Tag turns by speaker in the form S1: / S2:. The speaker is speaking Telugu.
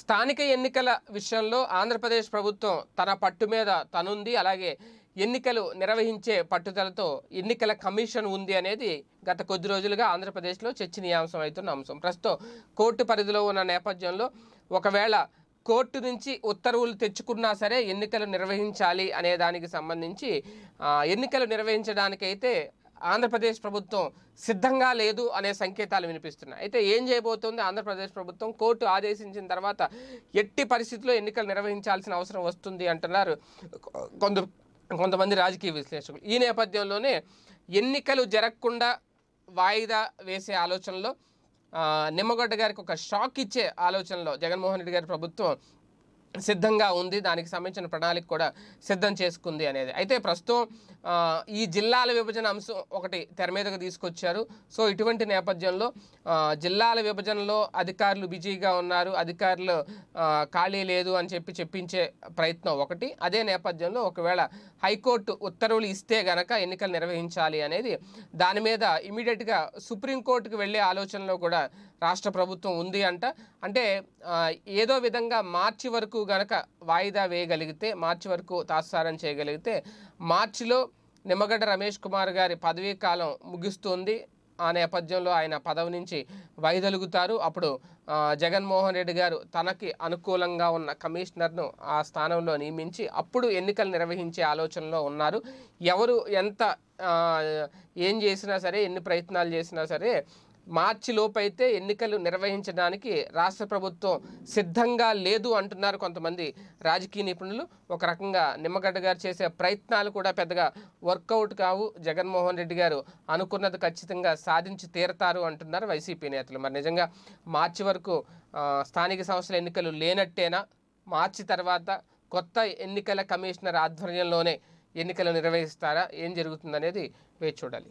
S1: స్థానిక ఎన్నికల విషయంలో ఆంధ్రప్రదేశ్ ప్రభుత్వం తన పట్టు మీద తనుంది అలాగే ఎన్నికలు నిర్వహించే పట్టుదలతో ఎన్నికల కమిషన్ ఉంది అనేది గత కొద్ది రోజులుగా ఆంధ్రప్రదేశ్లో చర్చనీయాంశం అవుతున్న అంశం ప్రస్తుతం కోర్టు పరిధిలో ఉన్న నేపథ్యంలో ఒకవేళ కోర్టు నుంచి ఉత్తర్వులు తెచ్చుకున్నా సరే ఎన్నికలు నిర్వహించాలి అనే దానికి సంబంధించి ఎన్నికలు నిర్వహించడానికైతే ఆంధ్రప్రదేశ్ ప్రభుత్వం సిద్ధంగా లేదు అనే సంకేతాలు వినిపిస్తున్నాయి అయితే ఏం చేయబోతోంది ఆంధ్రప్రదేశ్ ప్రభుత్వం కోర్టు ఆదేశించిన తర్వాత ఎట్టి పరిస్థితుల్లో ఎన్నికలు నిర్వహించాల్సిన అవసరం వస్తుంది అంటున్నారు కొందరు కొంతమంది రాజకీయ విశ్లేషకులు ఈ నేపథ్యంలోనే ఎన్నికలు జరగకుండా వాయిదా వేసే ఆలోచనలో నిమ్మగడ్డ గారికి ఒక షాక్ ఇచ్చే ఆలోచనలో జగన్మోహన్ రెడ్డి గారి ప్రభుత్వం సిద్ధంగా ఉంది దానికి సంబంధించిన ప్రణాళిక కూడా సిద్ధం చేసుకుంది అనేది అయితే ప్రస్తుతం ఈ జిల్లాల విభజన అంశం ఒకటి తెర మీదకు తీసుకొచ్చారు సో ఇటువంటి నేపథ్యంలో జిల్లాల విభజనలో అధికారులు బిజీగా ఉన్నారు అధికారులు ఖాళీ లేదు అని చెప్పి చెప్పించే ప్రయత్నం ఒకటి అదే నేపథ్యంలో ఒకవేళ హైకోర్టు ఉత్తర్వులు ఇస్తే గనక ఎన్నికలు నిర్వహించాలి అనేది దాని మీద ఇమీడియట్గా సుప్రీంకోర్టుకు వెళ్ళే ఆలోచనలో కూడా రాష్ట్ర ప్రభుత్వం ఉంది అంట అంటే ఏదో విధంగా మార్చి వరకు గనక వాయిదా వేయగలిగితే మార్చి వరకు తాత్సారం చేయగలిగితే మార్చిలో నిమ్మగడ్డ రమేష్ కుమార్ గారి పదవీ కాలం ముగిస్తుంది ఆ నేపథ్యంలో ఆయన పదవి నుంచి వైదొలుగుతారు అప్పుడు జగన్మోహన్ రెడ్డి గారు తనకి అనుకూలంగా ఉన్న కమిషనర్ను ఆ స్థానంలో నియమించి అప్పుడు ఎన్నికలు నిర్వహించే ఆలోచనలో ఉన్నారు ఎవరు ఎంత ఏం చేసినా సరే ఎన్ని ప్రయత్నాలు చేసినా సరే మార్చి లోపైతే ఎన్నికలు నిర్వహించడానికి రాష్ట్ర ప్రభుత్వం సిద్ధంగా లేదు అంటున్నారు కొంతమంది రాజకీయ నిపుణులు ఒక రకంగా నిమ్మగడ్డ గారు చేసే ప్రయత్నాలు కూడా పెద్దగా వర్కౌట్ కావు జగన్మోహన్ రెడ్డి గారు అనుకున్నది ఖచ్చితంగా సాధించి తీరతారు అంటున్నారు వైసీపీ నేతలు మరి నిజంగా మార్చి వరకు స్థానిక సంస్థల ఎన్నికలు లేనట్టేనా మార్చి తర్వాత కొత్త ఎన్నికల కమిషనర్ ఆధ్వర్యంలోనే ఎన్నికలు నిర్వహిస్తారా ఏం జరుగుతుందనేది వేచి చూడాలి